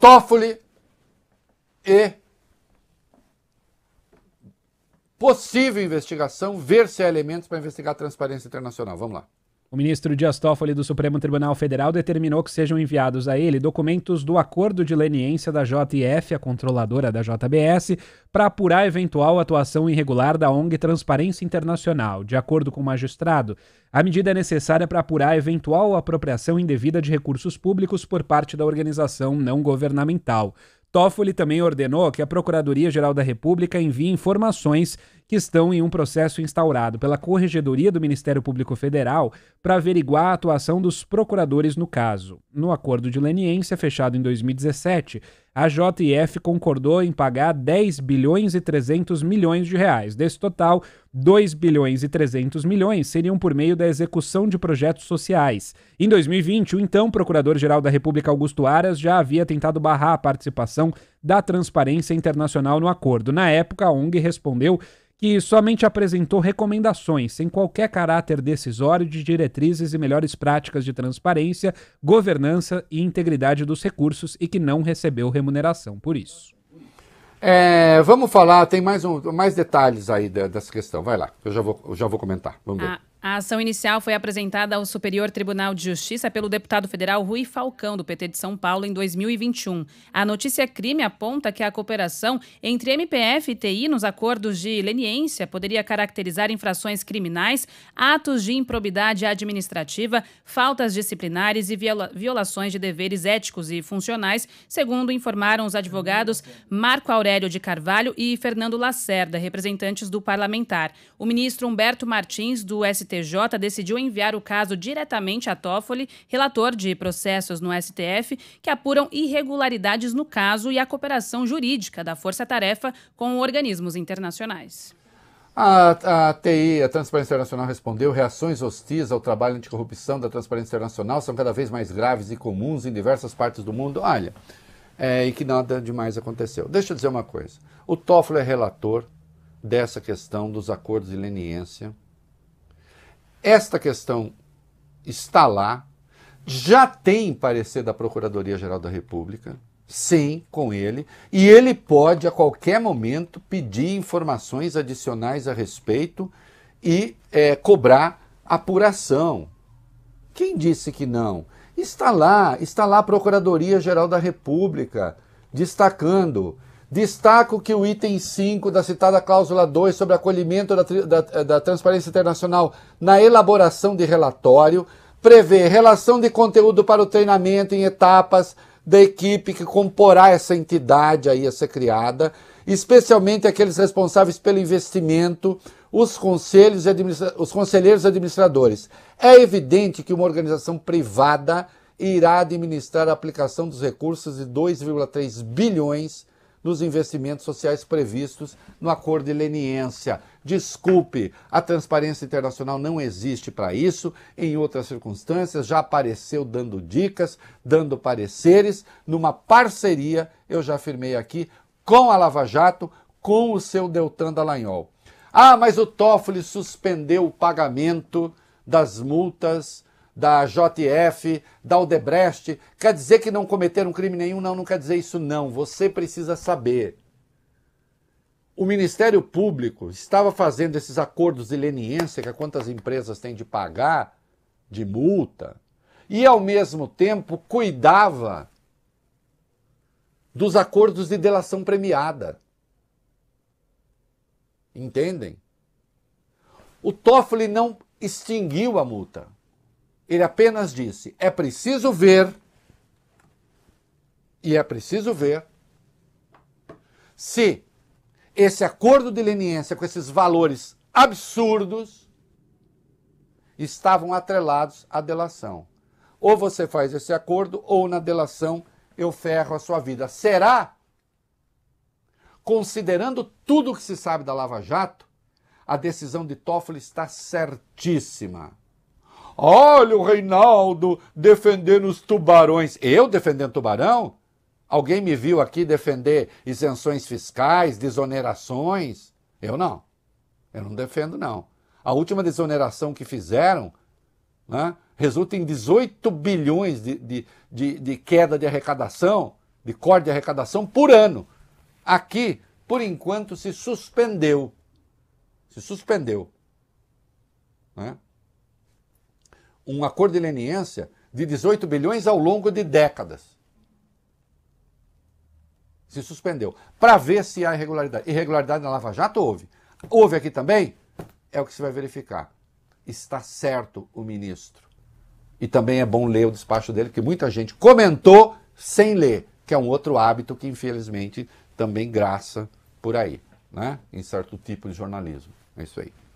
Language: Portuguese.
Toffoli e possível investigação, ver se há elementos para investigar a transparência internacional. Vamos lá. O ministro Dias Toffoli do Supremo Tribunal Federal determinou que sejam enviados a ele documentos do acordo de leniência da JF, a controladora da JBS, para apurar eventual atuação irregular da ONG Transparência Internacional. De acordo com o magistrado, a medida é necessária para apurar eventual apropriação indevida de recursos públicos por parte da organização não governamental. Toffoli também ordenou que a Procuradoria-Geral da República envie informações que estão em um processo instaurado pela Corregedoria do Ministério Público Federal para averiguar a atuação dos procuradores no caso. No acordo de leniência fechado em 2017, a JF concordou em pagar 10 bilhões e 300 milhões de reais. Desse total, 2 bilhões e 300 milhões seriam por meio da execução de projetos sociais. Em 2020, o então Procurador-Geral da República Augusto Aras já havia tentado barrar a participação da Transparência Internacional no acordo. Na época, a ONG respondeu que somente apresentou recomendações, sem qualquer caráter decisório de diretrizes e melhores práticas de transparência, governança e integridade dos recursos e que não recebeu remuneração por isso. É, vamos falar, tem mais, um, mais detalhes aí dessa questão. Vai lá, eu já vou, eu já vou comentar. Vamos ver. Ah, a ação inicial foi apresentada ao Superior Tribunal de Justiça pelo deputado federal Rui Falcão, do PT de São Paulo, em 2021. A notícia crime aponta que a cooperação entre MPF e TI nos acordos de leniência poderia caracterizar infrações criminais, atos de improbidade administrativa, faltas disciplinares e viola violações de deveres éticos e funcionais, segundo informaram os advogados Marco Aurélio de Carvalho e Fernando Lacerda, representantes do parlamentar. O ministro Humberto Martins, do ST STJ decidiu enviar o caso diretamente a Toffoli, relator de processos no STF, que apuram irregularidades no caso e a cooperação jurídica da Força Tarefa com organismos internacionais. A, a, TI, a Transparência Internacional, respondeu: reações hostis ao trabalho anticorrupção da Transparência Internacional são cada vez mais graves e comuns em diversas partes do mundo. Olha, é, e que nada demais aconteceu. Deixa eu dizer uma coisa: o Toffoli é relator dessa questão dos acordos de leniência esta questão está lá, já tem parecer da Procuradoria-Geral da República, sim, com ele, e ele pode a qualquer momento pedir informações adicionais a respeito e é, cobrar apuração. Quem disse que não? Está lá, está lá a Procuradoria-Geral da República destacando Destaco que o item 5 da citada cláusula 2 sobre acolhimento da, da, da, transparência internacional na elaboração de relatório prevê relação de conteúdo para o treinamento em etapas da equipe que comporá essa entidade aí a ser criada, especialmente aqueles responsáveis pelo investimento, os, conselhos os conselheiros administradores. É evidente que uma organização privada irá administrar a aplicação dos recursos de 2,3 bilhões nos investimentos sociais previstos no acordo de leniência. Desculpe, a transparência internacional não existe para isso. Em outras circunstâncias, já apareceu dando dicas, dando pareceres, numa parceria, eu já afirmei aqui, com a Lava Jato, com o seu Deltan Dallagnol. Ah, mas o Toffoli suspendeu o pagamento das multas da JF, da Aldebrecht. Quer dizer que não cometeram crime nenhum? Não, não quer dizer isso, não. Você precisa saber. O Ministério Público estava fazendo esses acordos de leniência, que é quantas empresas têm de pagar de multa, e ao mesmo tempo cuidava dos acordos de delação premiada. Entendem? O Toffoli não extinguiu a multa. Ele apenas disse: é preciso ver, e é preciso ver, se esse acordo de leniência com esses valores absurdos estavam atrelados à delação. Ou você faz esse acordo, ou na delação eu ferro a sua vida. Será? Considerando tudo o que se sabe da Lava Jato, a decisão de Toffoli está certíssima. Olha o Reinaldo defendendo os tubarões. Eu defendendo tubarão? Alguém me viu aqui defender isenções fiscais, desonerações? Eu não. Eu não defendo, não. A última desoneração que fizeram né, resulta em 18 bilhões de, de, de, de queda de arrecadação, de corte de arrecadação por ano. Aqui, por enquanto, se suspendeu. Se suspendeu. Né? um acordo de leniência de 18 bilhões ao longo de décadas. Se suspendeu. Para ver se há irregularidade. Irregularidade na Lava Jato houve. Houve aqui também? É o que se vai verificar. Está certo o ministro. E também é bom ler o despacho dele, que muita gente comentou sem ler, que é um outro hábito que, infelizmente, também graça por aí, né? em certo tipo de jornalismo. É isso aí.